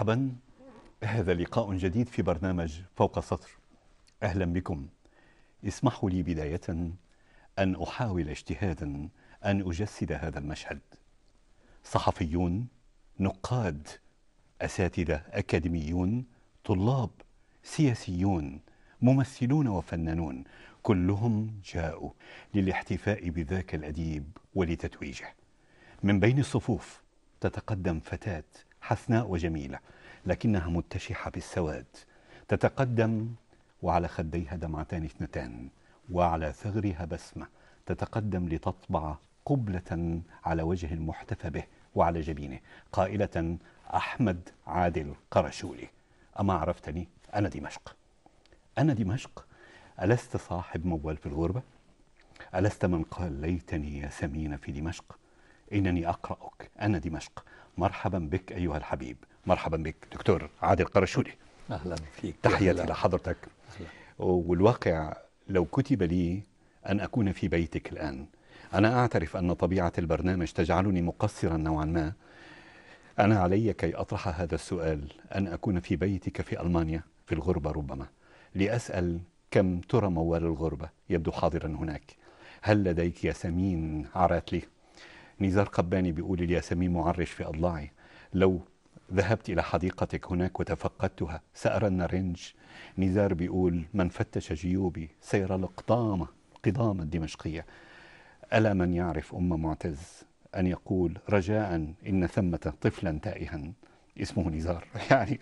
مرحبا هذا لقاء جديد في برنامج فوق السطر اهلا بكم اسمحوا لي بدايه ان احاول اجتهادا ان اجسد هذا المشهد صحفيون نقاد اساتذه اكاديميون طلاب سياسيون ممثلون وفنانون كلهم جاءوا للاحتفاء بذاك الاديب ولتتويجه من بين الصفوف تتقدم فتاه حسناء وجميلة لكنها متشحة بالسواد تتقدم وعلى خديها دمعتان اثنتان وعلى ثغرها بسمة تتقدم لتطبع قبلة على وجه المحتفى به وعلى جبينه قائلة أحمد عادل قرشولي أما عرفتني أنا دمشق أنا دمشق ألست صاحب موال في الغربة؟ ألست من قال ليتني يا سمين في دمشق إنني أقرأك أنا دمشق مرحبا بك أيها الحبيب مرحبا بك دكتور عادل قرشوري أهلا فيك تحية لحضرتك أهلا. والواقع لو كتب لي أن أكون في بيتك الآن أنا أعترف أن طبيعة البرنامج تجعلني مقصرا نوعا ما أنا علي كي أطرح هذا السؤال أن أكون في بيتك في ألمانيا في الغربة ربما لأسأل كم ترى موال الغربة يبدو حاضرا هناك هل لديك ياسمين عراتلي نزار قباني بيقول الياسمين معرش في أضلاعي لو ذهبت إلى حديقتك هناك وتفقدتها سأرى النرنج نزار بيقول من فتش جيوبي سيرى القطامة قضامة الدمشقية ألا من يعرف أم معتز أن يقول رجاء إن ثمة طفلا تائها اسمه نزار يعني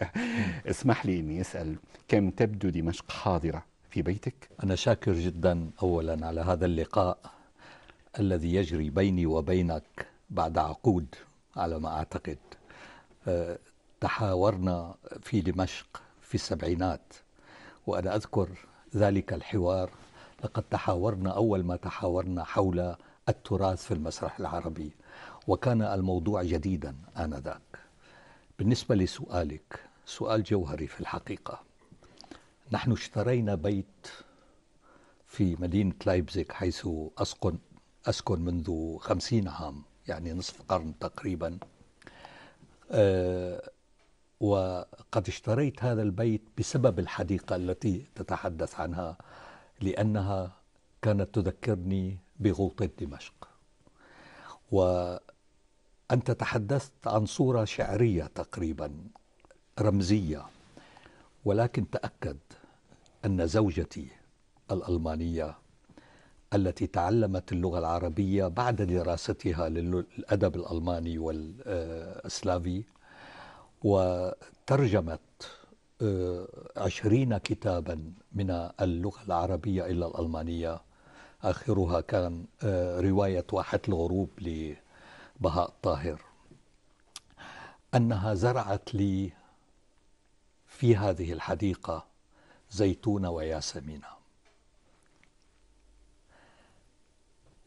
اسمح لي أني أسأل كم تبدو دمشق حاضرة في بيتك؟ أنا شاكر جدا أولا على هذا اللقاء الذي يجري بيني وبينك بعد عقود على ما أعتقد آه، تحاورنا في دمشق في السبعينات وأنا أذكر ذلك الحوار لقد تحاورنا أول ما تحاورنا حول التراث في المسرح العربي وكان الموضوع جديدا آنذاك بالنسبة لسؤالك سؤال جوهري في الحقيقة نحن اشترينا بيت في مدينة لايبزيك حيث أسكن أسكن منذ خمسين عام يعني نصف قرن تقريبا آه، وقد اشتريت هذا البيت بسبب الحديقة التي تتحدث عنها لأنها كانت تذكرني بغوطة دمشق وأنت تحدثت عن صورة شعرية تقريبا رمزية ولكن تأكد أن زوجتي الألمانية التي تعلمت اللغة العربية بعد دراستها للأدب الألماني والسلافي وترجمت آه، عشرين كتابا من اللغة العربية إلى الألمانية آخرها كان آه، رواية واحة الغروب لبهاء الطاهر أنها زرعت لي في هذه الحديقة زيتون وياسمينه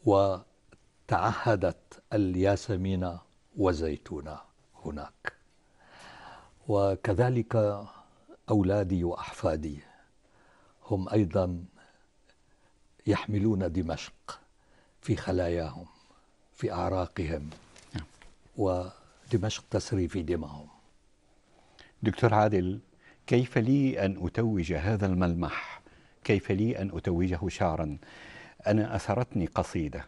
وتعهدت الياسمين وزيتونة هناك وكذلك أولادي وأحفادي هم أيضا يحملون دمشق في خلاياهم في أعراقهم ودمشق تسري في دمهم دكتور عادل كيف لي أن أتوج هذا الملمح كيف لي أن أتوجه شعرا أنا أثرتني قصيدة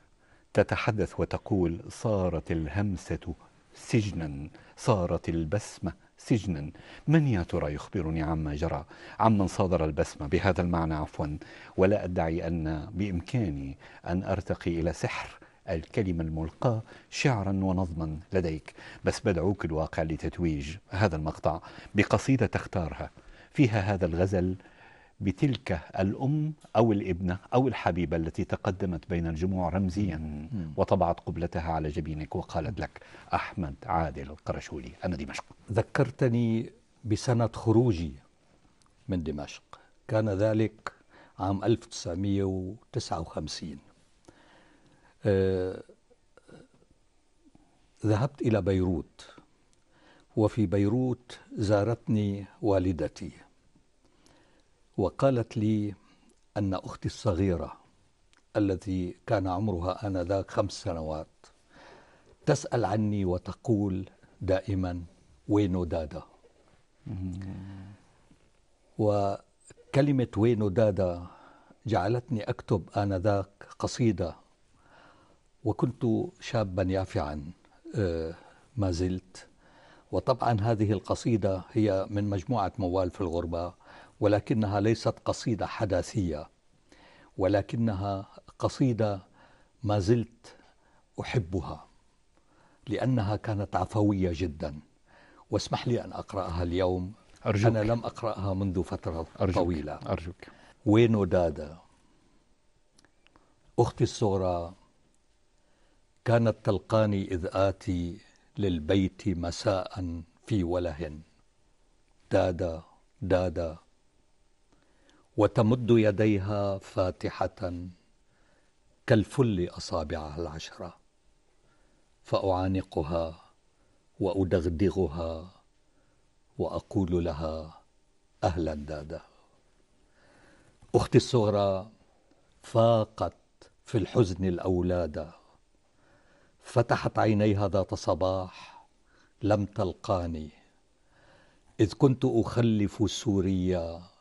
تتحدث وتقول صارت الهمسة سجنا صارت البسمة سجنا من يا ترى يخبرني عما جرى عمن صادر البسمة بهذا المعنى عفوا ولا أدعي أن بإمكاني أن أرتقي إلى سحر الكلمة الملقاة شعرا ونظما لديك بس بدعوك الواقع لتتويج هذا المقطع بقصيدة تختارها فيها هذا الغزل بتلك الأم أو الابنة أو الحبيبة التي تقدمت بين الجموع رمزيا وطبعت قبلتها على جبينك وقالت لك أحمد عادل القرشولي أنا دمشق ذكرتني بسنة خروجي من دمشق كان ذلك عام 1959 أه ذهبت إلى بيروت وفي بيروت زارتني والدتي وقالت لي أن أختي الصغيرة التي كان عمرها آنذاك خمس سنوات تسأل عني وتقول دائما وينو دادا وكلمة وينو دادا جعلتني أكتب آنذاك قصيدة وكنت شابا يافعا آه، ما زلت وطبعا هذه القصيدة هي من مجموعة موال في الغربة ولكنها ليست قصيدة حداثية ولكنها قصيدة ما زلت أحبها لأنها كانت عفوية جدا واسمح لي أن أقرأها اليوم أرجوك. أنا لم أقرأها منذ فترة أرجوك. طويلة أرجوك وين ودادا أختي الصغرى كانت تلقاني إذ آتي للبيت مساء في وله دادا دادا وتمد يديها فاتحة كالفل أصابعها العشرة فأعانقها وأدغدغها وأقول لها أهلا دادا أختي الصغرى فاقت في الحزن الأولاد فتحت عينيها ذات صباح لم تلقاني إذ كنت أخلف سوريا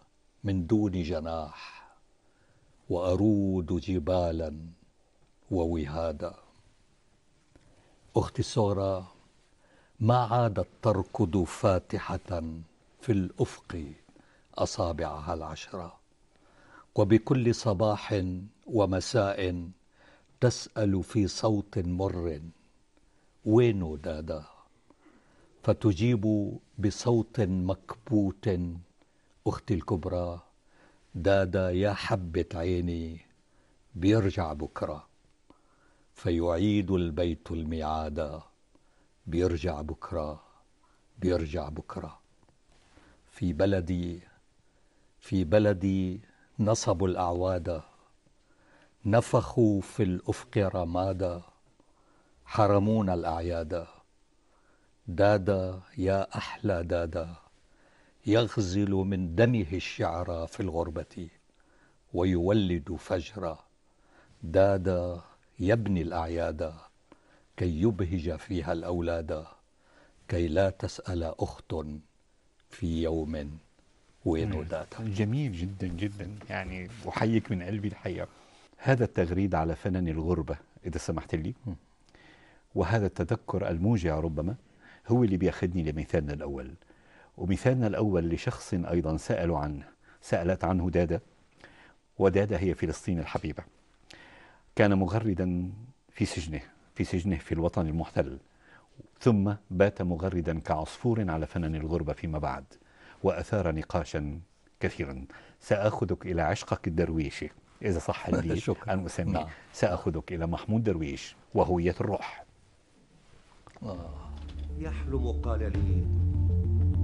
من دون جناح وأرود جبالا ووهادا أختي سورة ما عادت تركض فاتحة في الأفق أصابعها العشرة وبكل صباح ومساء تسأل في صوت مر وين دادا فتجيب بصوت مكبوت أختي الكبرى دادا يا حبة عيني بيرجع بكرة فيعيد البيت الميعاد بيرجع بكرة بيرجع بكرة في بلدي في بلدي نصبوا الأعواد نفخوا في الأفق رمادا حرمونا الأعياد دادا يا أحلى دادا يغزل من دمه الشعر في الغربة ويولد فجرا دادا يبني الأعياد كي يبهج فيها الأولاد كي لا تسأل أخت في يوم وين وداتا جميل جدا جدا يعني أحييك من قلبي الحقيقة هذا التغريد على فنن الغربة إذا سمحت لي وهذا التذكر الموجع ربما هو اللي بياخذني لمثالنا الأول ومثالنا الأول لشخص أيضا سألوا عنه سألت عنه دادا ودادا هي فلسطين الحبيبة كان مغردا في سجنه في سجنه في الوطن المحتل ثم بات مغردا كعصفور على فنن الغربة فيما بعد وأثار نقاشا كثيرا سأخذك إلى عشقك الدرويشي إذا صح لي أسمي نعم. سأخذك إلى محمود درويش وهوية الروح آه. يحلم قال لي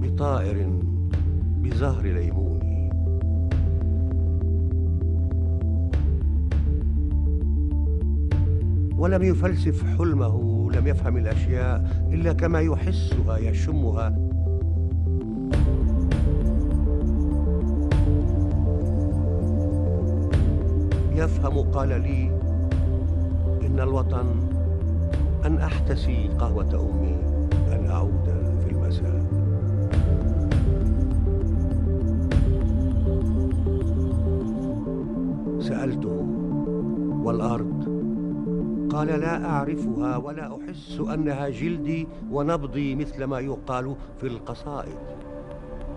بطائر بزهر ليمون ولم يفلسف حلمه لم يفهم الأشياء إلا كما يحسها يشمها يفهم قال لي إن الوطن أن أحتسي قهوة أمي أن أعود سالته والارض قال لا اعرفها ولا احس انها جلدي ونبضي مثل ما يقال في القصائد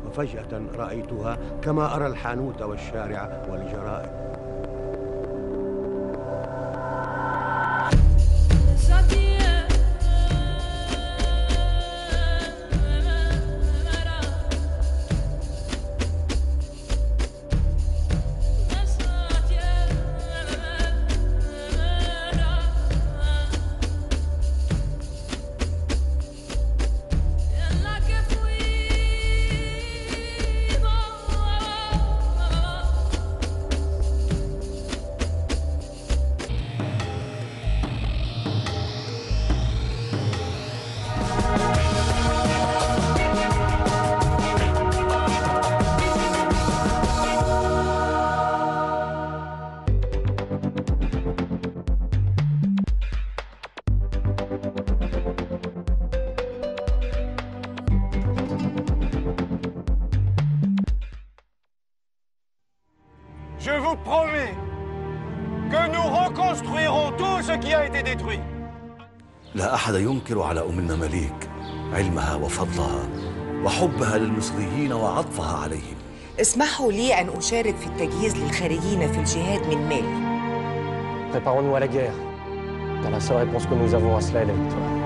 وفجاه رايتها كما ارى الحانوت والشارع والجرائد أحد ينكر على أم المماليك علمها وفضلها وحبها للمصريين وعطفها عليهم اسمحوا لي أن أشارك في التجهيز للخارجين في الجهاد من مالي Préparons-nous à la guerre, dans la seule réponse que nous avons à cela est la victoire.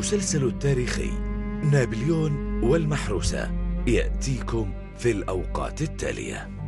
المسلسل التاريخي نابليون والمحروسة يأتيكم في الأوقات التالية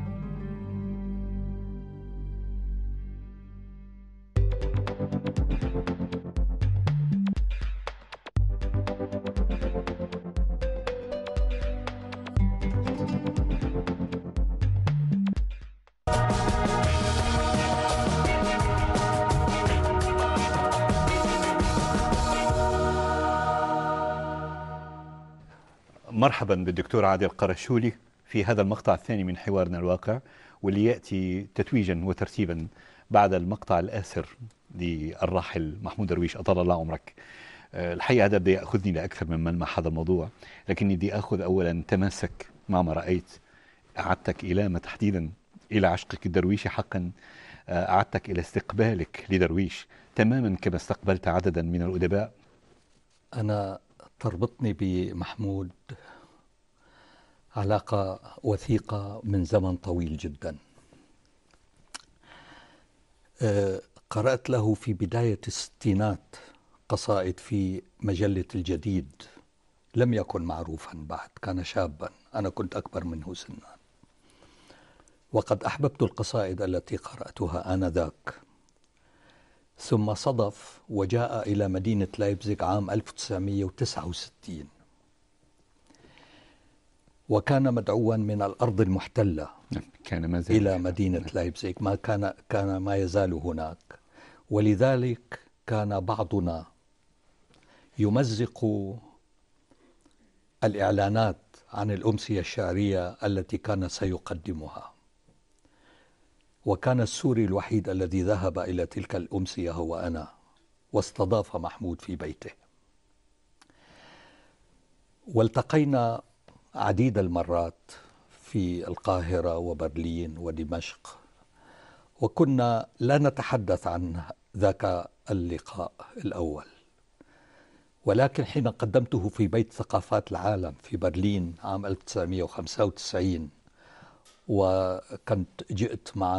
مرحبا بالدكتور عادل قرشولي في هذا المقطع الثاني من حوارنا الواقع واللي ياتي تتويجا وترتيبا بعد المقطع الاسر للراحل محمود درويش اطال الله عمرك. آه، الحقيقه هذا بدي ياخذني لاكثر من ملمح هذا الموضوع لكني بدي اخذ اولا تماسك مع ما رايت اعدتك الى ما تحديدا الى عشقك الدرويشي حقا آه، اعدتك الى استقبالك لدرويش تماما كما استقبلت عددا من الادباء انا تربطني بمحمود علاقة وثيقة من زمن طويل جدا أه، قرأت له في بداية الستينات قصائد في مجلة الجديد لم يكن معروفا بعد كان شابا أنا كنت أكبر منه سنا وقد أحببت القصائد التي قرأتها آنذاك ثم صدف وجاء إلى مدينة لايبزيغ عام 1969 وكان مدعوا من الأرض المحتلة نعم، كان ما زال إلى مدينة نعم. لايبزيغ ما كان كان ما يزال هناك ولذلك كان بعضنا يمزق الإعلانات عن الأمسية الشعرية التي كان سيقدمها وكان السوري الوحيد الذي ذهب إلى تلك الأمسية هو أنا واستضاف محمود في بيته والتقينا عديد المرات في القاهرة وبرلين ودمشق وكنا لا نتحدث عن ذاك اللقاء الأول ولكن حين قدمته في بيت ثقافات العالم في برلين عام 1995 وكنت جئت مع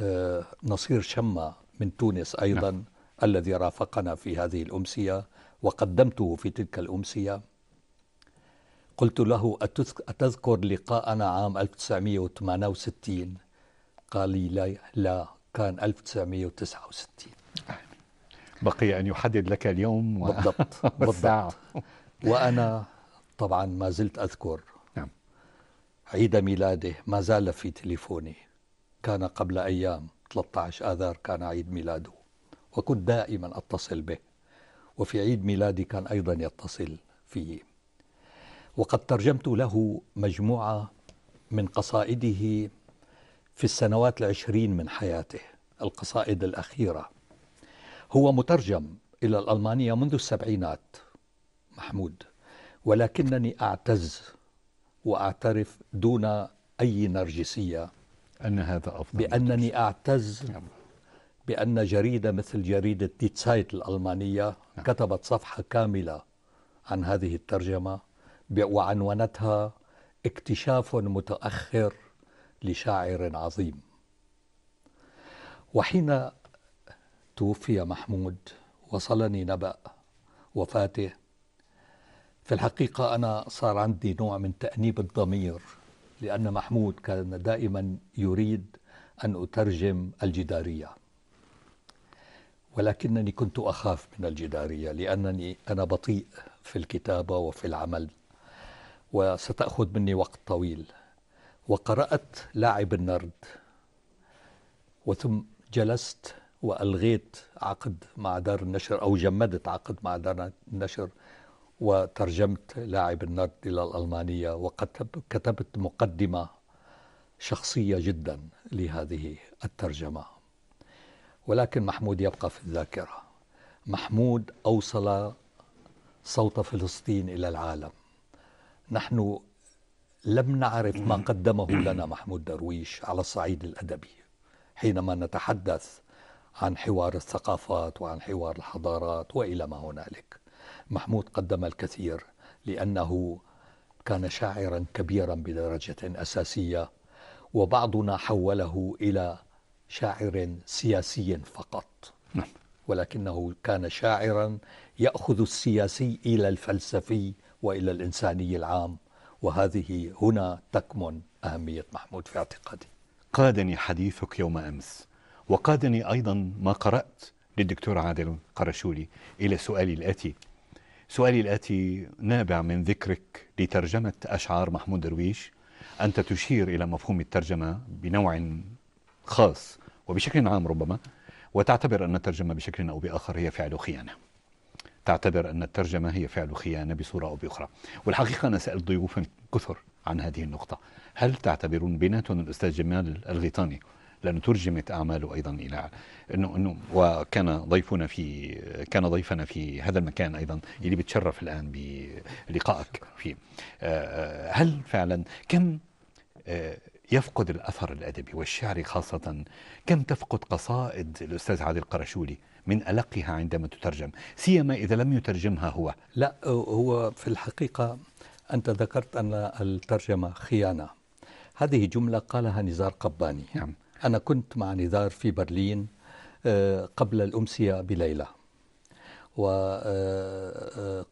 آه، نصير شمة من تونس أيضا نعم. الذي رافقنا في هذه الأمسية وقدمته في تلك الأمسية قلت له أتذكر لقاءنا عام 1968 قال لي لا, لا كان 1969 آه. بقي أن يحدد لك اليوم و... بالضبط بالضبط وأنا طبعا ما زلت أذكر عيد ميلاده ما زال في تليفوني كان قبل أيام 13 آذار كان عيد ميلاده وكنت دائما أتصل به وفي عيد ميلادي كان أيضا يتصل فيه وقد ترجمت له مجموعة من قصائده في السنوات العشرين من حياته القصائد الأخيرة هو مترجم إلى الألمانية منذ السبعينات محمود ولكنني أعتز وأعترف دون أي نرجسية أن هذا أفضل بأنني أعتز بأن جريدة مثل جريدة دي تسايت الألمانية نعم. كتبت صفحة كاملة عن هذه الترجمة وعنونتها اكتشاف متأخر لشاعر عظيم وحين توفي محمود وصلني نبأ وفاته في الحقيقة أنا صار عندي نوع من تأنيب الضمير لأن محمود كان دائما يريد أن أترجم الجدارية ولكنني كنت أخاف من الجدارية لأنني أنا بطيء في الكتابة وفي العمل وستأخذ مني وقت طويل وقرأت لاعب النرد وثم جلست وألغيت عقد مع دار النشر أو جمدت عقد مع دار النشر وترجمت لاعب النرد إلى الألمانية وكتبت مقدمة شخصية جدا لهذه الترجمة ولكن محمود يبقى في الذاكرة محمود أوصل صوت فلسطين إلى العالم نحن لم نعرف ما قدمه لنا محمود درويش على الصعيد الأدبي حينما نتحدث عن حوار الثقافات وعن حوار الحضارات وإلى ما هنالك محمود قدم الكثير لأنه كان شاعرا كبيرا بدرجة أساسية وبعضنا حوله إلى شاعر سياسي فقط نعم. ولكنه كان شاعرا يأخذ السياسي إلى الفلسفي وإلى الإنساني العام وهذه هنا تكمن أهمية محمود في اعتقادي قادني حديثك يوم أمس وقادني أيضا ما قرأت للدكتور عادل قرشولي إلى سؤالي الآتي سؤالي الآتي نابع من ذكرك لترجمة أشعار محمود درويش أنت تشير إلى مفهوم الترجمة بنوع خاص وبشكل عام ربما وتعتبر أن الترجمة بشكل أو بآخر هي فعل خيانة تعتبر أن الترجمة هي فعل خيانة بصورة أو بأخرى والحقيقة أنا سألت ضيوفا كثر عن هذه النقطة هل تعتبرون بيناتهم الأستاذ جمال الغيطاني لانه ترجمت اعماله ايضا الى انه انه وكان ضيفنا في كان ضيفنا في هذا المكان ايضا اللي بتشرف الان بلقائك فيه. آه، هل فعلا كم آه، يفقد الاثر الادبي والشعري خاصه كم تفقد قصائد الاستاذ عادل القرشولي من ألقها عندما تترجم سيما إذا لم يترجمها هو لا هو في الحقيقة أنت ذكرت أن الترجمة خيانة هذه جملة قالها نزار قباني نعم. أنا كنت مع نزار في برلين آه، قبل الأمسية بليلة وقد آه،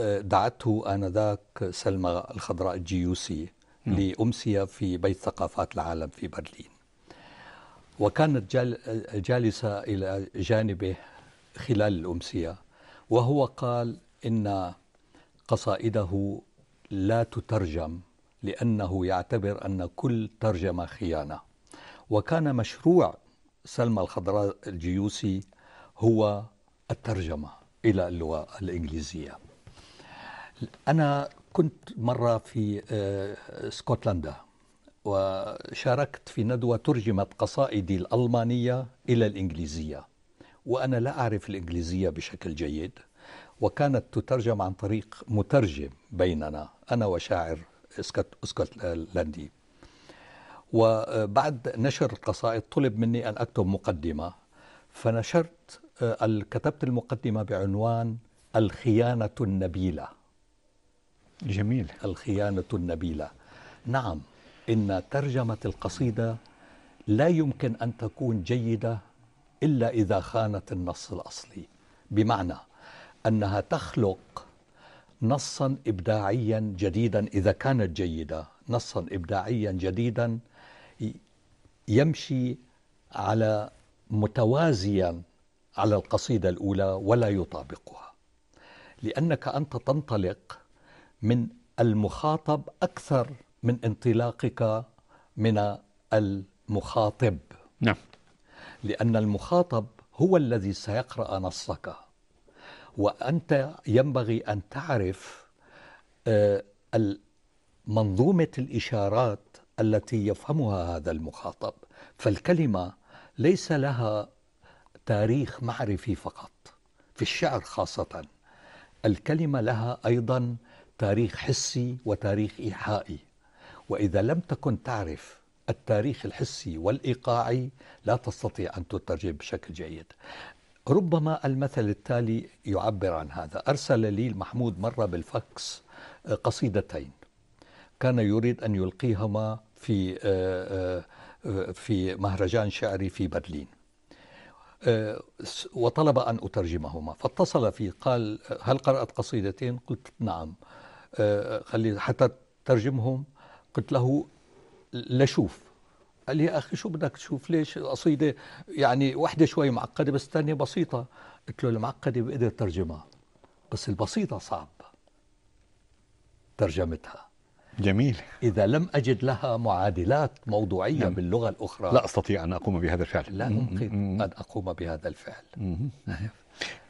آه، دعته آنذاك سلمى الخضراء الجيوسي نعم. لأمسية في بيت ثقافات العالم في برلين وكانت جالسة إلى جانبه خلال الأمسية وهو قال إن قصائده لا تترجم لأنه يعتبر أن كل ترجمة خيانة وكان مشروع سلمى الخضراء الجيوسي هو الترجمة إلى اللغة الإنجليزية أنا كنت مرة في اسكتلندا آه، وشاركت في ندوة ترجمت قصائدي الألمانية إلى الإنجليزية وأنا لا أعرف الإنجليزية بشكل جيد وكانت تترجم عن طريق مترجم بيننا أنا وشاعر اسكتلندي وبعد نشر القصائد طلب مني أن أكتب مقدمة فنشرت آه، كتبت المقدمة بعنوان الخيانة النبيلة جميل الخيانة النبيلة نعم إن ترجمة القصيدة لا يمكن أن تكون جيدة إلا إذا خانت النص الأصلي بمعنى أنها تخلق نصا إبداعيا جديدا إذا كانت جيدة نصا إبداعيا جديدا يمشي على متوازيا على القصيدة الأولى ولا يطابقها لأنك أنت تنطلق من المخاطب أكثر من انطلاقك من المخاطب نعم لأن المخاطب هو الذي سيقرأ نصك وأنت ينبغي أن تعرف آه، منظومة الإشارات التي يفهمها هذا المخاطب فالكلمه ليس لها تاريخ معرفي فقط في الشعر خاصه الكلمه لها ايضا تاريخ حسي وتاريخ ايحائي واذا لم تكن تعرف التاريخ الحسي والايقاعي لا تستطيع ان تترجم بشكل جيد ربما المثل التالي يعبر عن هذا أرسل لي محمود مرة بالفكس قصيدتين كان يريد أن يلقيهما في آه، آه، في مهرجان شعري في برلين آه، وطلب أن أترجمهما فاتصل في قال هل قرأت قصيدتين قلت نعم خلي حتى ترجمهم قلت له لشوف قال لي يا اخي شو بدك تشوف ليش قصيده يعني وحده شوي معقده بس الثانيه بسيطه قلت له المعقده بقدر ترجمها بس البسيطه صعب ترجمتها جميل إذا لم أجد لها معادلات موضوعية نعم. باللغة الأخرى لا أستطيع أن أقوم بهذا الفعل لا يمكن أن أقوم بهذا الفعل نعم.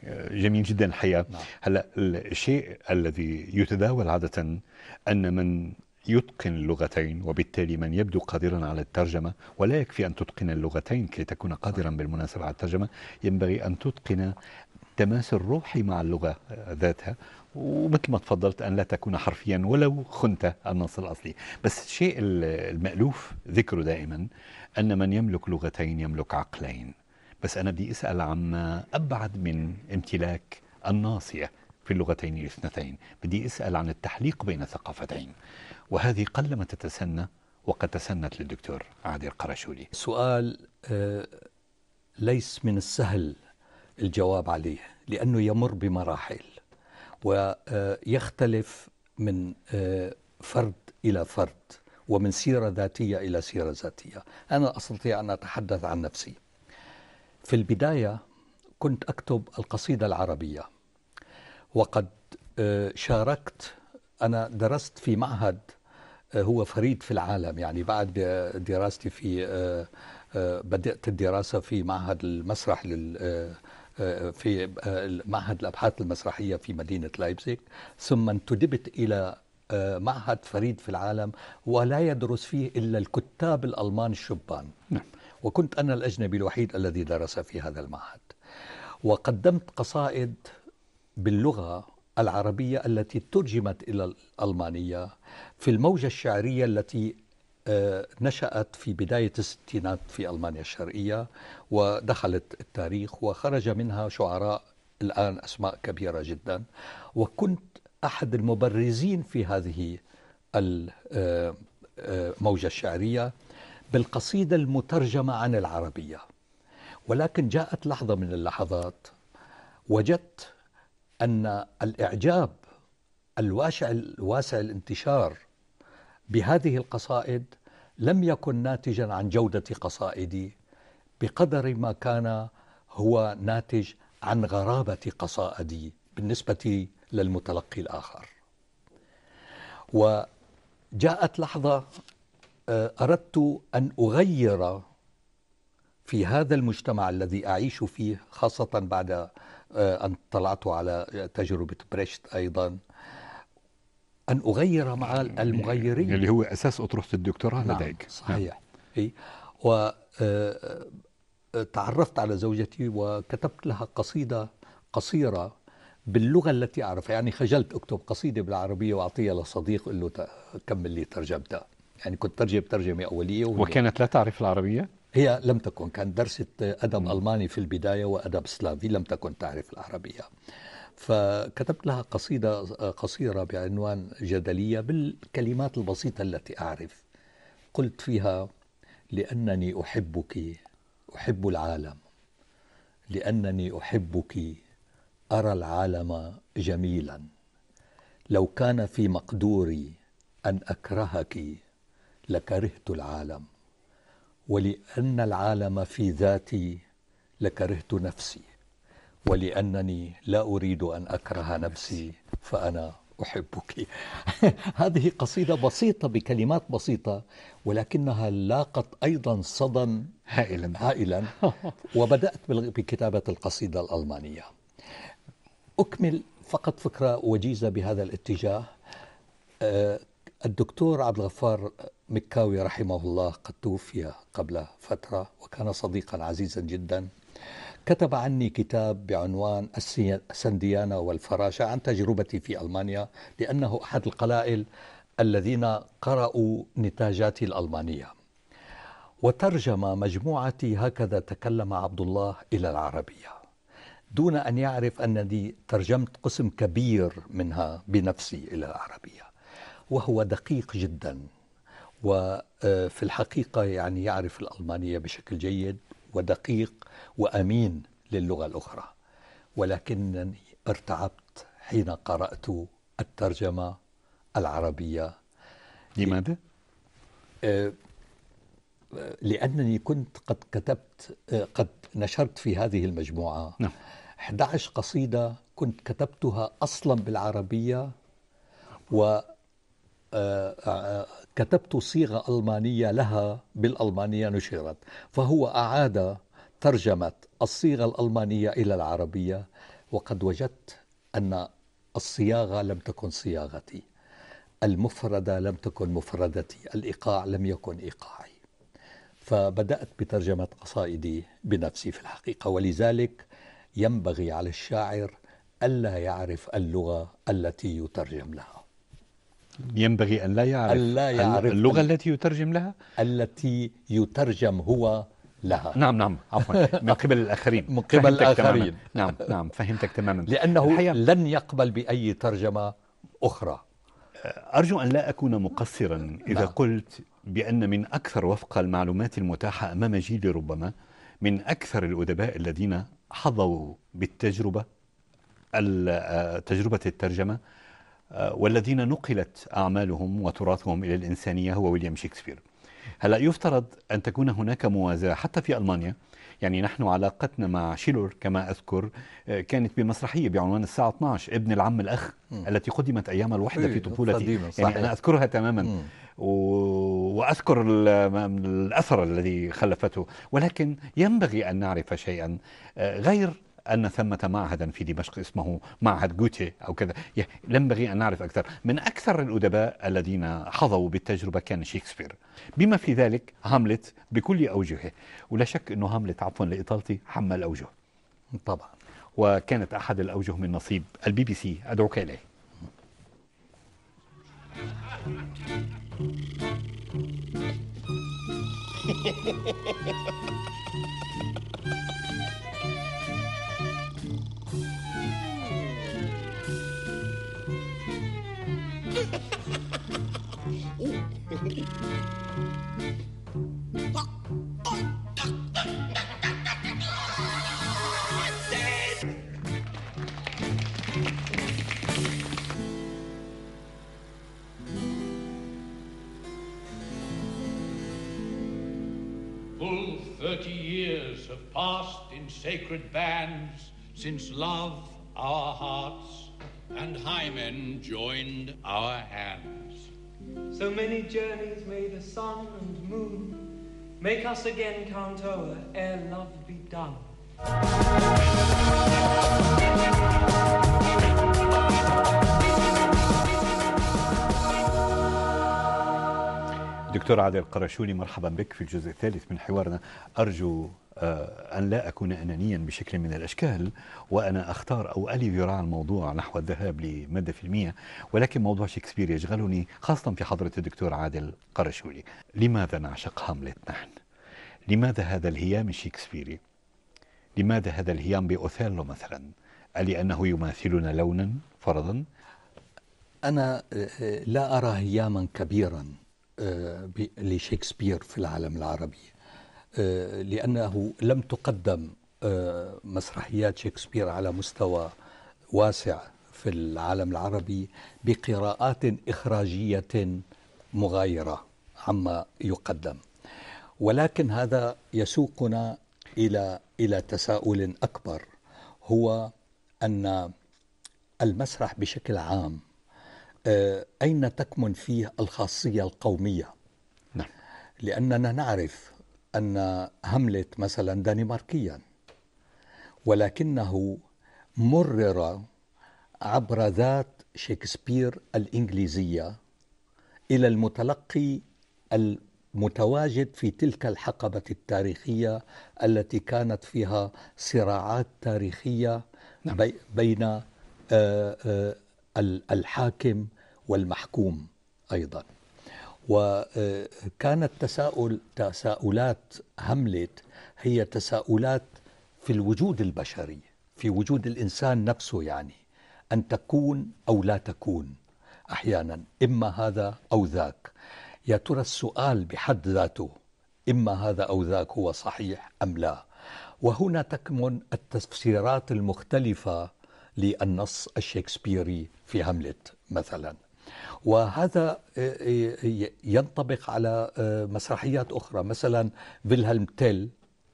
آه، جميل جدا الحقيقة نعم. هلا الشيء الذي يتداول عادة أن من يتقن اللغتين وبالتالي من يبدو قادرا على الترجمة ولا يكفي أن تتقن اللغتين كي تكون قادرا نعم. بالمناسبة على الترجمة ينبغي أن تتقن التماس الروحي مع اللغة ذاتها ومثل ما تفضلت أن لا تكون حرفيا ولو خنت النص الأصلي بس الشيء المألوف ذكره دائما أن من يملك لغتين يملك عقلين بس أنا بدي أسأل عما أبعد من امتلاك الناصية في اللغتين الاثنتين بدي أسأل عن التحليق بين ثقافتين وهذه قلما تتسنى وقد تسنت للدكتور عادل قرشولي سؤال آه، ليس من السهل الجواب عليه لأنه يمر بمراحل ويختلف من آه، فرد إلى فرد ومن سيرة ذاتية إلى سيرة ذاتية أنا أستطيع أن أتحدث عن نفسي في البداية كنت أكتب القصيدة العربية وقد آه، شاركت أنا درست في معهد آه، هو فريد في العالم يعني بعد دراستي في بدأت الدراسة في معهد المسرح لل في آه، معهد الأبحاث المسرحية في مدينة لايبزيغ ثم انتدبت إلى آه، معهد فريد في العالم ولا يدرس فيه إلا الكتاب الألمان الشبان نعم. وكنت أنا الأجنبي الوحيد الذي درس في هذا المعهد وقدمت قصائد باللغة العربية التي ترجمت إلى الألمانية في الموجة الشعرية التي آه، نشأت في بداية الستينات في ألمانيا الشرقية ودخلت التاريخ وخرج منها شعراء الآن أسماء كبيرة جدا وكنت أحد المبرزين في هذه الموجة آه، آه، الشعرية بالقصيدة المترجمة عن العربية ولكن جاءت لحظة من اللحظات وجدت أن الإعجاب الواسع الواسع الانتشار بهذه القصائد لم يكن ناتجا عن جودة قصائدي بقدر ما كان هو ناتج عن غرابة قصائدي بالنسبة للمتلقي الآخر وجاءت لحظة آه، أردت أن أغير في هذا المجتمع الذي أعيش فيه خاصة بعد آه، أن اطلعت على تجربة بريشت أيضا أن أغير مع المغيرين اللي هو أساس أطروحة الدكتوراه نعم لديك نعم. صحيح نعم. و آه، آه، تعرفت على زوجتي وكتبت لها قصيدة قصيرة باللغة التي أعرفها يعني خجلت أكتب قصيدة بالعربية وأعطيها لصديق قل له كمل لي ترجمتها يعني كنت ترجم ترجمة أولية وهي. وكانت لا تعرف العربية؟ هي لم تكن كانت درست أدب ألماني في البداية وأدب سلافي لم تكن تعرف العربية فكتبت لها قصيدة قصيرة بعنوان جدلية بالكلمات البسيطة التي أعرف قلت فيها لأنني أحبك أحب العالم لأنني أحبك أرى العالم جميلا لو كان في مقدوري أن أكرهك لكرهت العالم ولأن العالم في ذاتي لكرهت نفسي ولأنني لا أريد أن أكره نفسي فأنا أحبك هذه قصيدة بسيطة بكلمات بسيطة ولكنها لاقت أيضا صدى هائلا هائلا وبدأت بكتابة القصيدة الألمانية أكمل فقط فكرة وجيزة بهذا الاتجاه آه، الدكتور عبد الغفار مكاوي رحمه الله قد توفي قبل فترة وكان صديقا عزيزا جدا كتب عني كتاب بعنوان السنديانة والفراشة عن تجربتي في ألمانيا لأنه أحد القلائل الذين قرأوا نتاجاتي الألمانية وترجم مجموعتي هكذا تكلم عبد الله إلى العربية دون أن يعرف أنني ترجمت قسم كبير منها بنفسي إلى العربية وهو دقيق جدا وفي الحقيقة يعني يعرف الألمانية بشكل جيد ودقيق وأمين للغة الأخرى ولكنني ارتعبت حين قرأت الترجمة العربية لماذا؟ آه، آه، لأنني كنت قد كتبت آه، قد نشرت في هذه المجموعة نعم 11 قصيدة كنت كتبتها أصلا بالعربية و كتبت صيغة ألمانية لها بالألمانية نشرت فهو أعاد ترجمت الصيغة الألمانية إلى العربية وقد وجدت أن الصياغة لم تكن صياغتي المفردة لم تكن مفردتي الإيقاع لم يكن إيقاعي فبدأت بترجمة قصائدي بنفسي في الحقيقة ولذلك ينبغي على الشاعر ألا يعرف اللغة التي يترجم لها ينبغي أن لا يعرف, أن لا يعرف اللغة التي يترجم لها التي يترجم هو لها نعم نعم عفوا من قبل الآخرين من قبل الآخرين نعم نعم فهمتك تماما لأنه الحقيقة. لن يقبل بأي ترجمة أخرى أه، أرجو أن لا أكون مقصرا إذا نعم. قلت بأن من أكثر وفق المعلومات المتاحة أمام جيلي ربما من أكثر الأدباء الذين حظوا بالتجربة أه، تجربة الترجمة أه، والذين نقلت أعمالهم وتراثهم إلى الإنسانية هو ويليام شكسبير هلا يفترض ان تكون هناك موازاه حتى في المانيا يعني نحن علاقتنا مع شيلور كما اذكر آه، كانت بمسرحيه بعنوان الساعه 12 ابن العم الاخ م. التي قدمت ايام الوحده في إيه، طفولتي يعني انا اذكرها تماما م. واذكر الاثر الذي خلفته ولكن ينبغي ان نعرف شيئا آه، غير أن ثمة معهدا في دمشق اسمه معهد جوتي أو كذا ينبغي أن نعرف أكثر من أكثر الأدباء الذين حظوا بالتجربة كان شكسبير بما في ذلك هاملت بكل أوجهه ولا شك أنه هاملت عفوا لإطالتي حمل أوجه طبعا وكانت أحد الأوجه من نصيب البي بي سي أدعوك إليه Ha ha ha ha ha! years have passed in sacred bands since love our hearts and hymen joined our hands. So many journeys may the sun and moon make us again count o'er ere love be done. دكتور عادل قرشوني مرحبا بك في الجزء الثالث من حوارنا أرجو آه، أن لا أكون أنانيا بشكل من الأشكال وأنا أختار أو ألي ذراع الموضوع نحو الذهاب لمادة في المية ولكن موضوع شكسبير يشغلني خاصة في حضرة الدكتور عادل قرشولي لماذا نعشق هاملت نحن؟ لماذا هذا الهيام الشكسبيري؟ لماذا هذا الهيام بأوثيلو مثلا؟ أنه يماثلنا لونا فرضا؟ أنا آه، آه، لا أرى هياما كبيرا آه، لشكسبير في العالم العربي آه، لأنه لم تقدم آه، مسرحيات شكسبير على مستوى واسع في العالم العربي بقراءات إخراجية مغايرة عما يقدم ولكن هذا يسوقنا إلى إلى تساؤل أكبر هو أن المسرح بشكل عام آه، أين تكمن فيه الخاصية القومية نعم. لأننا نعرف أن هملت مثلا دنماركيا ولكنه مرر عبر ذات شكسبير الإنجليزية إلى المتلقي المتواجد في تلك الحقبة التاريخية التي كانت فيها صراعات تاريخية نعم. بين آه، آه، الحاكم والمحكوم ايضا وكانت آه، تساؤل تساؤلات هملت هي تساؤلات في الوجود البشري في وجود الانسان نفسه يعني ان تكون او لا تكون احيانا اما هذا او ذاك يا ترى السؤال بحد ذاته اما هذا او ذاك هو صحيح ام لا وهنا تكمن التفسيرات المختلفه للنص الشكسبيري في هاملت مثلا وهذا آه، آه، ينطبق على آه، مسرحيات أخرى مثلا فيلهلم تيل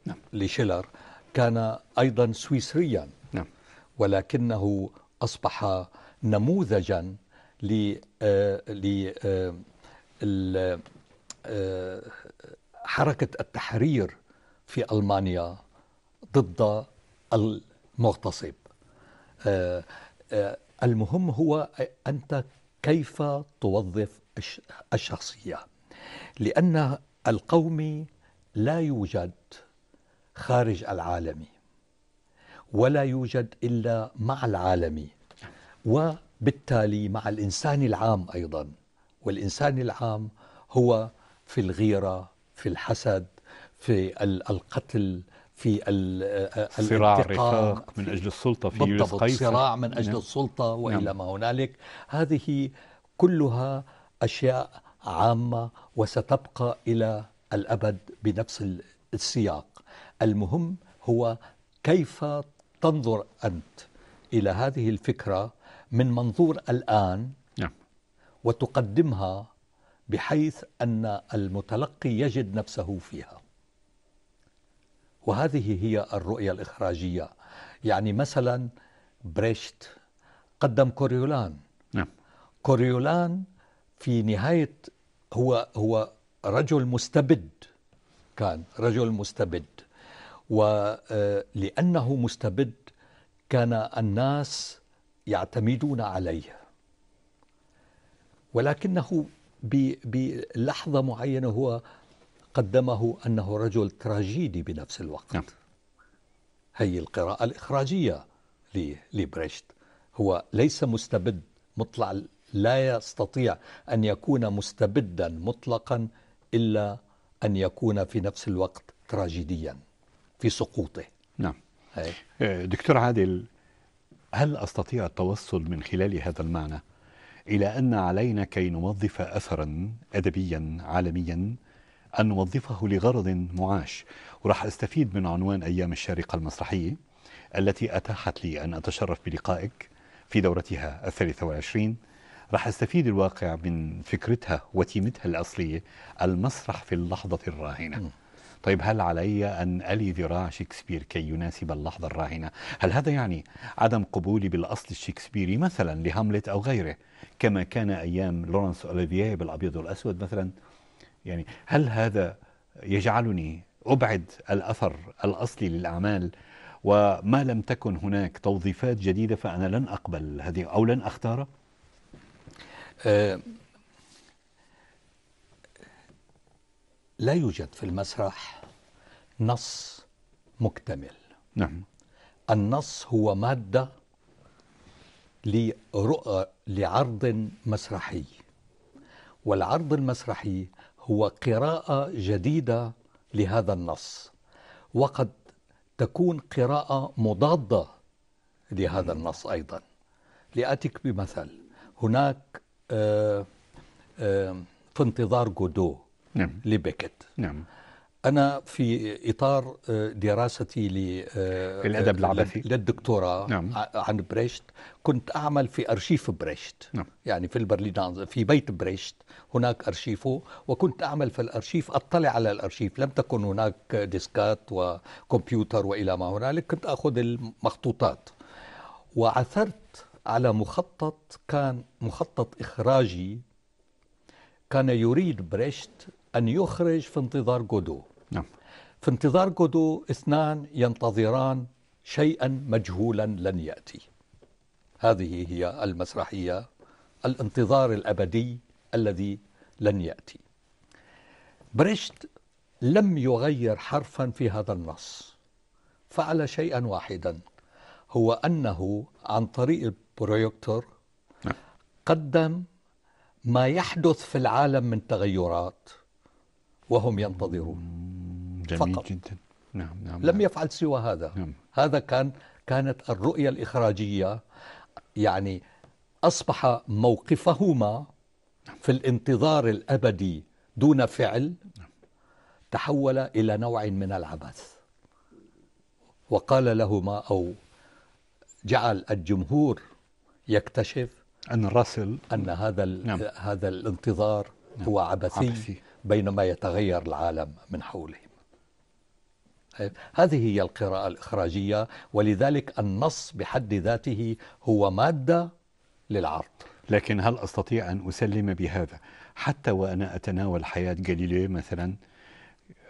نعم. لشيلر كان أيضا سويسريا نعم. ولكنه أصبح نموذجا ل حركة التحرير في ألمانيا ضد المغتصب آه، آه، المهم هو أنت كيف توظف الشخصية لأن القومي لا يوجد خارج العالمي ولا يوجد إلا مع العالمي وبالتالي مع الإنسان العام أيضا والإنسان العام هو في الغيرة في الحسد في القتل في صراع رقاق من أجل السلطة في يوليوس قيصر صراع من أجل نعم. السلطة وإلى نعم. ما هنالك هذه كلها أشياء عامة وستبقى إلى الأبد بنفس السياق المهم هو كيف تنظر أنت إلى هذه الفكرة من منظور الآن نعم. وتقدمها بحيث أن المتلقي يجد نفسه فيها وهذه هي الرؤية الإخراجية يعني مثلا بريشت قدم كوريولان نعم. كوريولان في نهاية هو هو رجل مستبد كان رجل مستبد ولأنه آه، مستبد كان الناس يعتمدون عليه ولكنه بلحظة معينة هو قدمه أنه رجل تراجيدي بنفس الوقت نعم. هي القراءة الإخراجية لبريشت هو ليس مستبد مطلع لا يستطيع أن يكون مستبدا مطلقا إلا أن يكون في نفس الوقت تراجيديا في سقوطه نعم هي. آه، دكتور عادل هل أستطيع التوصل من خلال هذا المعنى إلى أن علينا كي نوظف أثرا أدبيا عالميا أن نوظفه لغرض معاش وراح أستفيد من عنوان أيام الشارقة المسرحية التي أتاحت لي أن أتشرف بلقائك في دورتها الثالثة والعشرين رح أستفيد الواقع من فكرتها وتيمتها الأصلية المسرح في اللحظة الراهنة م. طيب هل علي أن ألي ذراع شكسبير كي يناسب اللحظة الراهنة هل هذا يعني عدم قبولي بالأصل الشكسبيري مثلا لهاملت أو غيره كما كان أيام لورنس أوليفييه بالأبيض والأسود مثلا يعني هل هذا يجعلني أبعد الأثر الأصلي للأعمال وما لم تكن هناك توظيفات جديدة فأنا لن أقبل هذه أو لن أختارها أه، لا يوجد في المسرح نص مكتمل نعم النص هو مادة لرؤى لعرض مسرحي والعرض المسرحي هو قراءة جديدة لهذا النص وقد تكون قراءة مضادة لهذا النص أيضا لأتك بمثل هناك آآ آه، آآ آه، في انتظار جودو نعم. لبيكت نعم أنا في إطار آه، دراستي آه، للأدب آه، العبثي للدكتوراه نعم. عن بريشت كنت أعمل في أرشيف بريشت نعم. يعني في البرلين في بيت بريشت هناك أرشيفه وكنت أعمل في الأرشيف أطلع على الأرشيف لم تكن هناك ديسكات وكمبيوتر وإلى ما هنالك كنت أخذ المخطوطات وعثرت على مخطط كان مخطط إخراجي كان يريد بريشت أن يخرج في انتظار جودو نعم في انتظار جودو اثنان ينتظران شيئا مجهولا لن يأتي هذه هي المسرحية الانتظار الأبدي الذي لن يأتي بريشت لم يغير حرفا في هذا النص فعل شيئا واحدا هو أنه عن طريق البروجيكتور نعم. قدم ما يحدث في العالم من تغيرات وهم ينتظرون جميل فقط جدا نعم نعم لم نعم. يفعل سوى هذا نعم. هذا كان كانت الرؤية الإخراجية يعني أصبح موقفهما نعم. في الانتظار الأبدي دون فعل نعم. تحول إلى نوع من العبث وقال لهما أو جعل الجمهور يكتشف أن الرسل أن هذا نعم. هذا الانتظار نعم. هو عبثي, عبثي. بينما يتغير العالم من حولهم طيب، هذه هي القراءة الإخراجية ولذلك النص بحد ذاته هو مادة للعرض لكن هل أستطيع أن أسلم بهذا حتى وأنا أتناول حياة جاليليو مثلا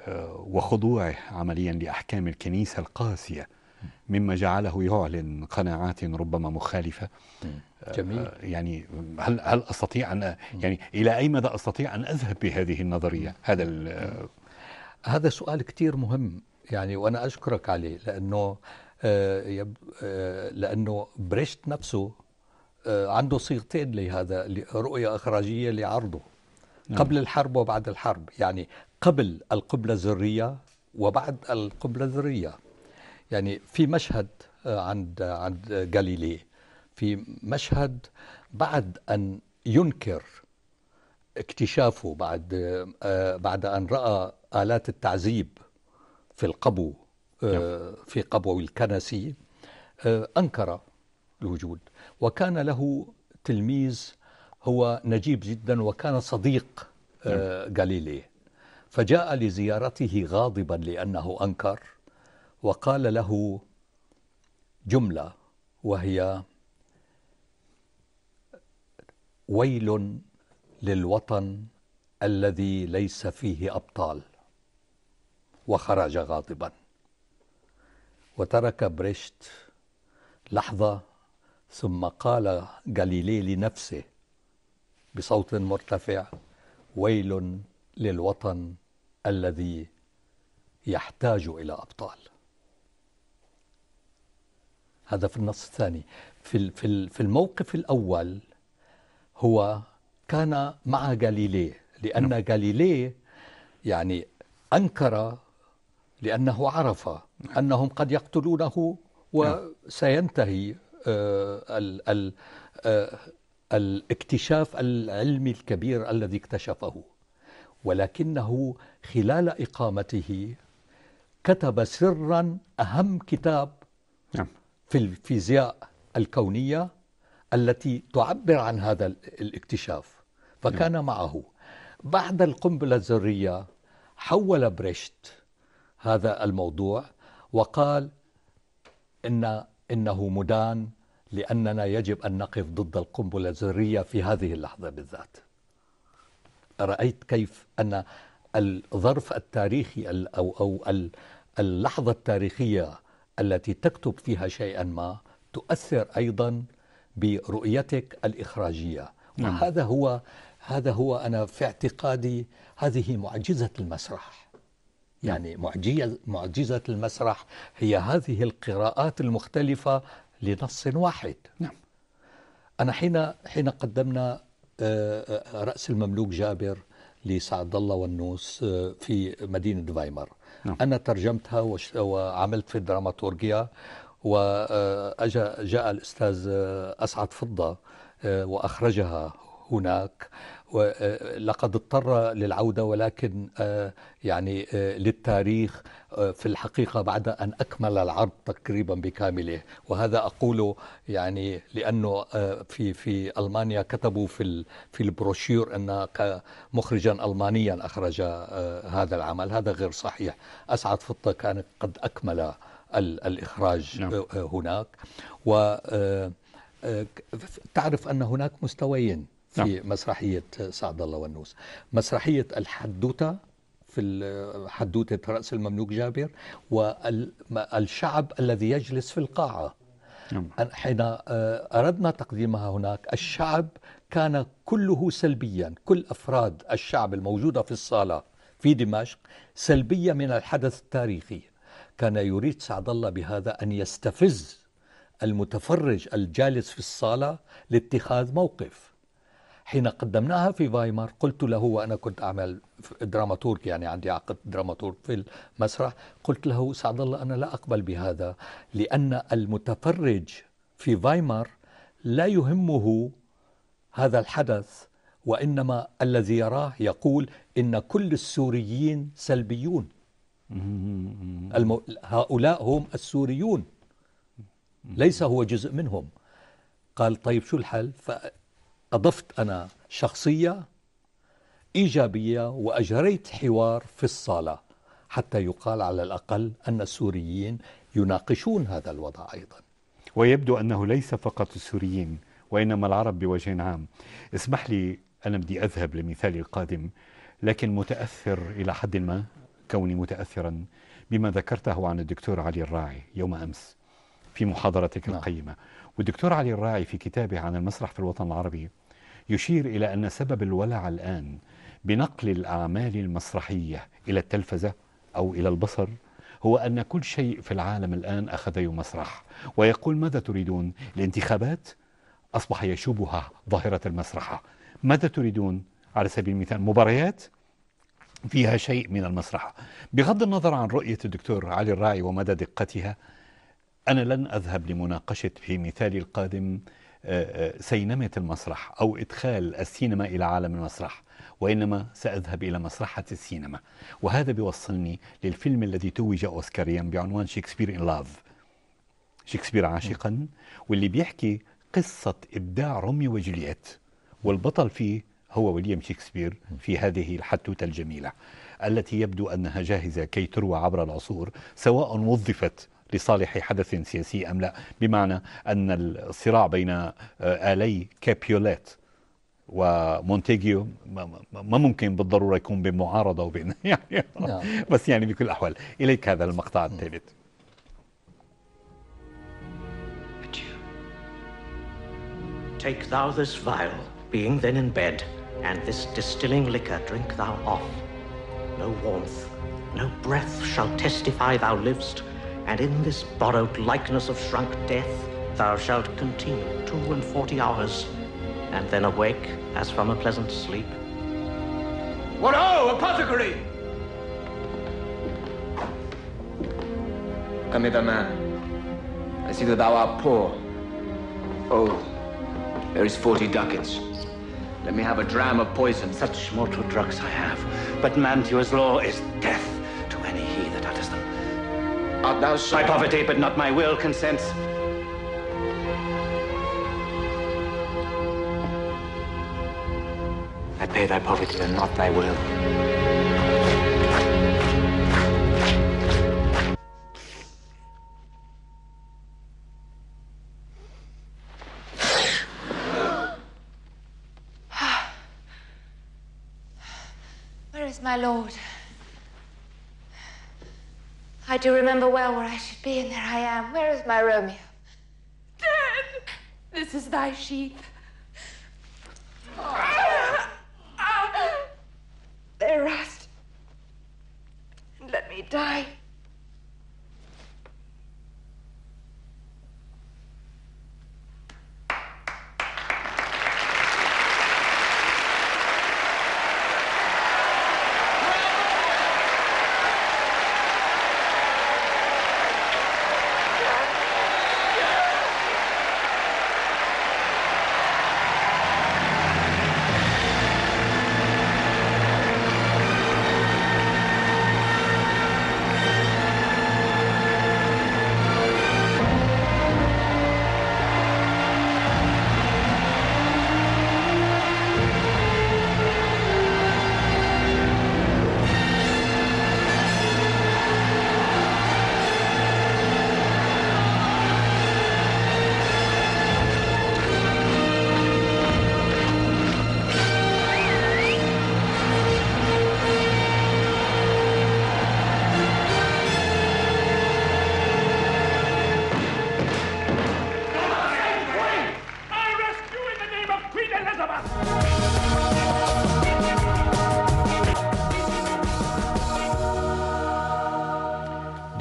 آه، وخضوعه عمليا لأحكام الكنيسة القاسية مما جعله يعلن قناعات ربما مخالفة جميل. آه، يعني هل هل استطيع ان يعني الى اي مدى استطيع ان اذهب بهذه النظريه هذا هذا سؤال كثير مهم يعني وانا اشكرك عليه لانه آه، آه، لانه بريشت نفسه عنده صيغتين لهذا رؤيه اخراجيه لعرضه نعم. قبل الحرب وبعد الحرب يعني قبل القبلة الذرية وبعد القبلة الذرية يعني في مشهد عند عند جاليليه في مشهد بعد أن ينكر اكتشافه بعد آه، بعد أن رأى آلات التعذيب في القبو آه، نعم. في قبو الكنسي آه، أنكر الوجود وكان له تلميذ هو نجيب جدا وكان صديق نعم. غاليلي فجاء لزيارته غاضبا لأنه أنكر وقال له جملة وهي ويل للوطن الذي ليس فيه ابطال وخرج غاضبا وترك بريشت لحظه ثم قال غاليلي لنفسه بصوت مرتفع ويل للوطن الذي يحتاج الى ابطال هذا في النص الثاني في في الموقف الاول هو كان مع غاليلي لأن نعم. غاليلي يعني أنكر لأنه عرف أنهم قد يقتلونه وسينتهي نعم. آه، ال ال آه، الاكتشاف العلمي الكبير الذي اكتشفه ولكنه خلال إقامته كتب سرا أهم كتاب نعم. في الفيزياء الكونية التي تعبر عن هذا الاكتشاف فكان نعم. معه بعد القنبلة الذرية حول بريشت هذا الموضوع وقال إن إنه مدان لأننا يجب أن نقف ضد القنبلة الذرية في هذه اللحظة بالذات رأيت كيف أن الظرف التاريخي أو, أو اللحظة التاريخية التي تكتب فيها شيئا ما تؤثر أيضا برؤيتك الإخراجية نعم. وهذا هو هذا هو أنا في اعتقادي هذه معجزة المسرح يعني معجزة المسرح هي هذه القراءات المختلفة لنص واحد نعم أنا حين حين قدمنا آه، آه، رأس المملوك جابر لسعد الله والنوس آه، في مدينة فايمر نعم. أنا ترجمتها وعملت في الدراماتورجيا وجاء الأستاذ أسعد فضة آه، وأخرجها هناك آه، لقد اضطر للعودة ولكن آه، يعني للتاريخ في الحقيقة بعد أن أكمل العرض تقريبا بكامله وهذا أقوله يعني لأنه في في ألمانيا كتبوا في في البروشير أن مخرجا ألمانيا أخرج هذا العمل هذا غير صحيح أسعد فطة كان قد أكمل الإخراج نعم. أه، أه، هناك و أه، تعرف أن هناك مستويين في نعم. مسرحية سعد الله والنوس مسرحية الحدوتة في حدوتة رأس المملوك جابر والشعب الذي يجلس في القاعة نعم. حين أردنا تقديمها هناك الشعب كان كله سلبيا كل أفراد الشعب الموجودة في الصالة في دمشق سلبية من الحدث التاريخي كان يريد سعد الله بهذا أن يستفز المتفرج الجالس في الصالة لاتخاذ موقف حين قدمناها في فايمر قلت له وأنا كنت أعمل دراماتورك يعني عندي عقد دراماتورك في المسرح قلت له سعد الله أنا لا أقبل بهذا لأن المتفرج في فايمر لا يهمه هذا الحدث وإنما الذي يراه يقول إن كل السوريين سلبيون المو... هؤلاء هم السوريون ليس هو جزء منهم قال طيب شو الحل فأضفت أنا شخصية إيجابية وأجريت حوار في الصالة حتى يقال على الأقل أن السوريين يناقشون هذا الوضع أيضا ويبدو أنه ليس فقط السوريين وإنما العرب بوجه عام اسمح لي أنا بدي أذهب لمثالي القادم لكن متأثر إلى حد ما كوني متأثرا بما ذكرته عن الدكتور علي الراعي يوم أمس في محاضرتك نعم. القيمة والدكتور علي الراعي في كتابه عن المسرح في الوطن العربي يشير إلى أن سبب الولع الآن بنقل الأعمال المسرحية إلى التلفزة أو إلى البصر هو أن كل شيء في العالم الآن أخذ يمسرح ويقول ماذا تريدون الانتخابات أصبح يشوبها ظاهرة المسرحة ماذا تريدون على سبيل المثال مباريات فيها شيء من المسرحة بغض النظر عن رؤية الدكتور علي الراعي ومدى دقتها أنا لن أذهب لمناقشة في مثالي القادم آه، آه، سينمة المسرح أو إدخال السينما إلى عالم المسرح وإنما سأذهب إلى مسرحة السينما وهذا بيوصلني للفيلم الذي توج أوسكاريا بعنوان شكسبير إن لاف شكسبير عاشقا واللي بيحكي قصة إبداع روميو وجليت والبطل فيه هو ويليام شكسبير في هذه الحتوته الجميله التي يبدو انها جاهزه كي تروى عبر العصور سواء وظفت لصالح حدث سياسي ام لا بمعنى ان الصراع بين آه، الي كابيوليت ومونتيجيو ما ممكن بالضروره يكون بمعارضه وبين يعني نعم. بس يعني بكل الاحوال اليك هذا المقطع نعم. الثالث Take thou this vial, being then in bed, and this distilling liquor drink thou off. No warmth, no breath shall testify thou liv'st, and in this borrowed likeness of shrunk death thou shalt continue two and forty hours, and then awake as from a pleasant sleep. What ho, apothecary! Come hither, man. I see that thou art poor. Oh, there is forty ducats. Let me have a dram of poison. Such mortal drugs I have. But Mantua's law is death to any he that utters them. Art thou sure? My poverty, but not my will, consents. I pay thy poverty and not thy will. lord. I do remember well where I should be, and there I am. Where is my Romeo? Dead! This is thy sheath. Oh. Ah, ah. They rust. And let me die.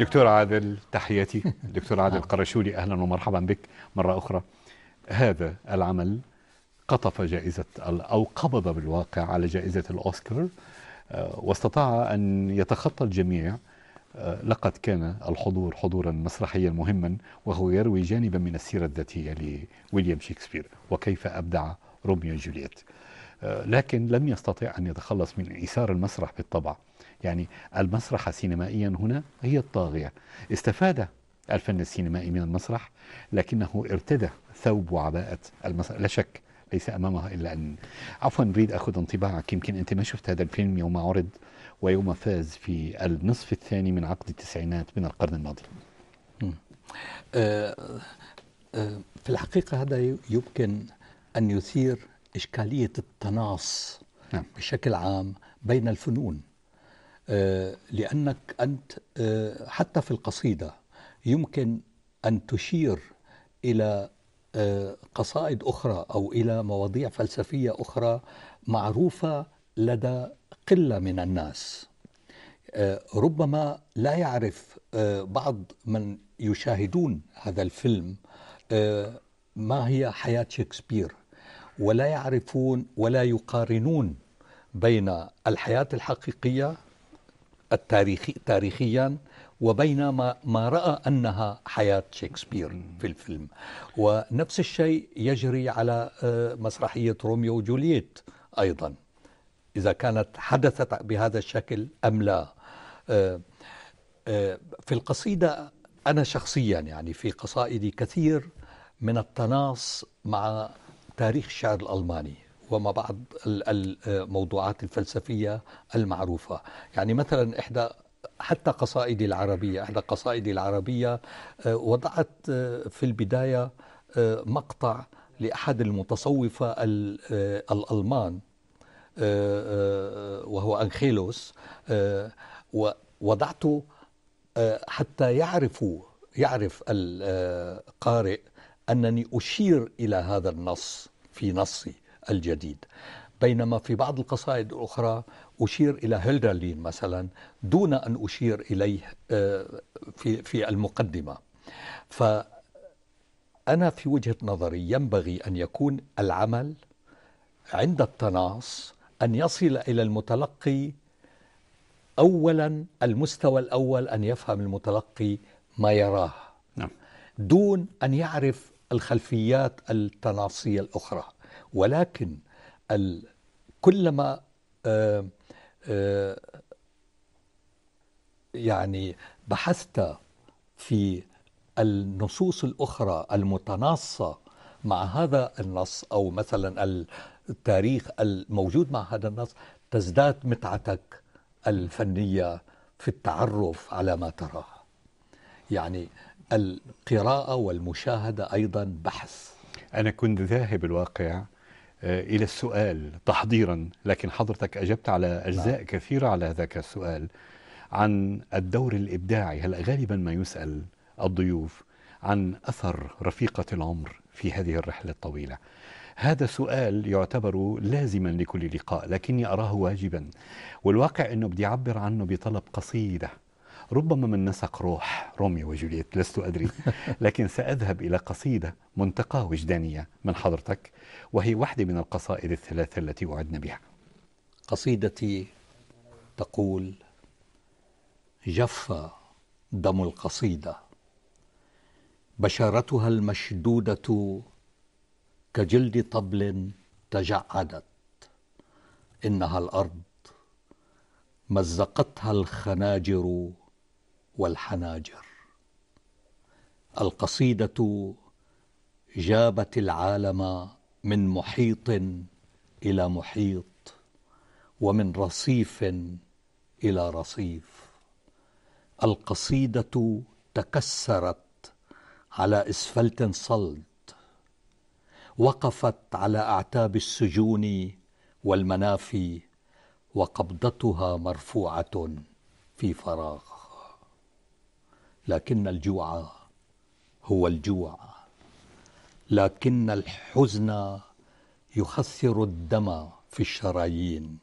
دكتور عادل تحياتي دكتور عادل قرشولي أهلا ومرحبا بك مرة أخرى هذا العمل قطف جائزة أو قبض بالواقع على جائزة الأوسكار آه، واستطاع أن يتخطى الجميع آه، لقد كان الحضور حضورا مسرحيا مهما وهو يروي جانبا من السيرة الذاتية لويليام شكسبير وكيف أبدع روميو جولييت آه، لكن لم يستطع أن يتخلص من ايثار المسرح بالطبع يعني المسرح سينمائيا هنا هي الطاغية استفاد الفن السينمائي من المسرح لكنه ارتدى ثوب وعباءة المسرح لا شك ليس أمامها إلا أن عفوا نريد أخذ انطباعك يمكن أنت ما شفت هذا الفيلم يوم عرض ويوم فاز في النصف الثاني من عقد التسعينات من القرن الماضي آه، آه، في الحقيقة هذا يمكن أن يثير إشكالية التناص نعم. بشكل عام بين الفنون آه، لأنك أنت آه، حتى في القصيدة يمكن أن تشير إلى آه، قصائد أخرى أو إلى مواضيع فلسفية أخرى معروفة لدى قلة من الناس ربما لا يعرف بعض من يشاهدون هذا الفيلم ما هي حياة شكسبير ولا يعرفون ولا يقارنون بين الحياة الحقيقية التاريخي تاريخيا وبين ما, ما رأى أنها حياة شكسبير في الفيلم ونفس الشيء يجري على آه، مسرحية روميو وجولييت أيضا إذا كانت حدثت بهذا الشكل أم لا آه، آه، في القصيدة أنا شخصيا يعني في قصائدي كثير من التناص مع تاريخ الشعر الألماني وما بعض الموضوعات الفلسفية المعروفة يعني مثلا إحدى حتى قصائدي العربية إحدى قصائدي العربية آه، وضعت آه، في البداية آه، مقطع لأحد المتصوفة الألمان وهو أنخيلوس ووضعته حتى يعرفوا يعرف القارئ أنني أشير إلى هذا النص في نصي الجديد بينما في بعض القصائد الأخرى أشير إلى هيلدرلين مثلا دون أن أشير إليه آه، في في المقدمة فأنا في وجهة نظري ينبغي أن يكون العمل عند التناص أن يصل إلى المتلقي أولا المستوى الأول أن يفهم المتلقي ما يراه نعم. دون أن يعرف الخلفيات التناصية الأخرى ولكن كلما آه، آه، يعني بحثت في النصوص الأخرى المتناصة مع هذا النص أو مثلا التاريخ الموجود مع هذا النص تزداد متعتك الفنية في التعرف على ما تراه يعني القراءة والمشاهدة أيضا بحث أنا كنت ذاهب الواقع آه، إلى السؤال تحضيرا لكن حضرتك أجبت على نعم. أجزاء نعم. كثيرة على ذاك السؤال عن الدور الإبداعي هلأ غالبا ما يسأل الضيوف عن أثر رفيقة العمر في هذه الرحلة الطويلة هذا سؤال يعتبر لازما لكل لقاء لكني أراه واجبا والواقع أنه بدي أعبر عنه بطلب قصيدة ربما من نسق روح روميو وجولييت لست أدري لكن سأذهب إلى قصيدة منتقاة وجدانية من حضرتك وهي واحدة من القصائد الثلاثة التي وعدنا بها قصيدتي تقول جف دم القصيدة بشرتها المشدودة كجلد طبل تجعدت إنها الأرض مزقتها الخناجر والحناجر القصيدة جابت العالم من محيط إلى محيط ومن رصيف إلى رصيف القصيدة تكسرت على اسفلت صلد وقفت على اعتاب السجون والمنافي وقبضتها مرفوعه في فراغ لكن الجوع هو الجوع لكن الحزن يخسر الدم في الشرايين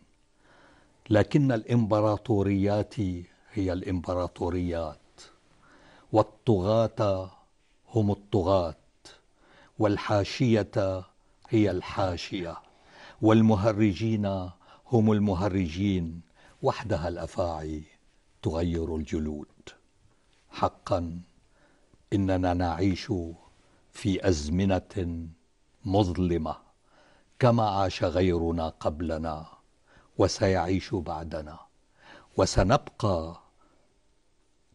لكن الامبراطوريات هي الامبراطوريات والطغاة هم الطغاة والحاشية هي الحاشية والمهرجين هم المهرجين وحدها الأفاعي تغير الجلود حقا إننا نعيش في أزمنة مظلمة كما عاش غيرنا قبلنا وسيعيش بعدنا وسنبقى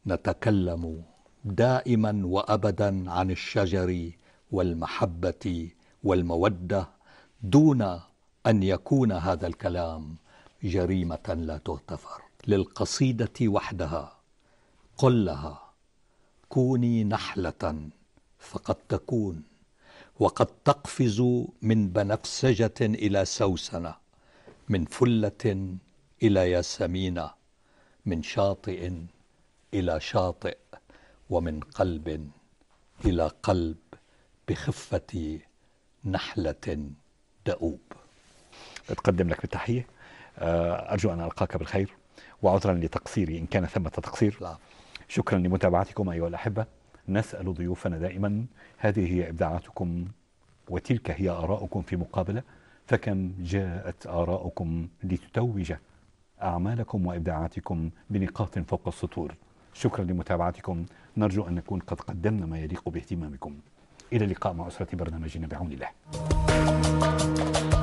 نتكلم دائما وابدا عن الشجر والمحبه والموده دون ان يكون هذا الكلام جريمه لا تغتفر للقصيده وحدها قل لها كوني نحله فقد تكون وقد تقفز من بنفسجة إلى سوسنة من فلة إلى ياسمينة من شاطئ إلى شاطئ ومن قلب إلى قلب بخفة نحلة دؤوب أتقدم لك بالتحية آه، أرجو أن ألقاك بالخير وعذرا لتقصيري إن كان ثمة تقصير لا. شكرا لمتابعتكم أيها الأحبة نسأل ضيوفنا دائما هذه هي إبداعاتكم وتلك هي آراؤكم في مقابلة فكم جاءت آراؤكم لتتوج أعمالكم وإبداعاتكم بنقاط فوق السطور شكرا لمتابعتكم نرجو أن نكون قد قدمنا ما يليق باهتمامكم إلى اللقاء مع أسرة برنامجنا بعون الله